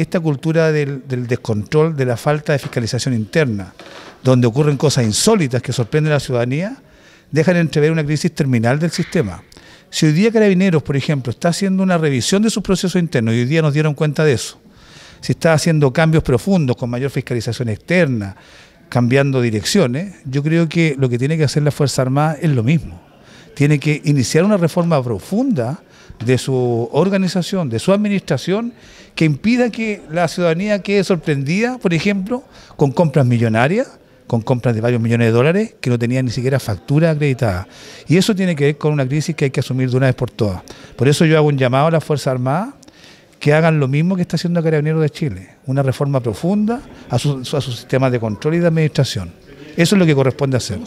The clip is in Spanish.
esta cultura del, descontrol, de la falta de fiscalización interna, donde ocurren cosas insólitas que sorprenden a la ciudadanía, dejan entrever una crisis terminal del sistema. Si hoy día Carabineros, por ejemplo, está haciendo una revisión de sus procesos internos, y hoy día nos dieron cuenta de eso, si está haciendo cambios profundos con mayor fiscalización externa, cambiando direcciones, yo creo que lo que tiene que hacer la Fuerza Armada es lo mismo tiene que iniciar una reforma profunda de su organización, de su administración, que impida que la ciudadanía quede sorprendida, por ejemplo, con compras millonarias, con compras de varios millones de dólares que no tenían ni siquiera factura acreditada. Y eso tiene que ver con una crisis que hay que asumir de una vez por todas. Por eso yo hago un llamado a las Fuerzas Armadas que hagan lo mismo que está haciendo Carabineros de Chile, una reforma profunda a su, sistema de control y de administración. Eso es lo que corresponde hacer.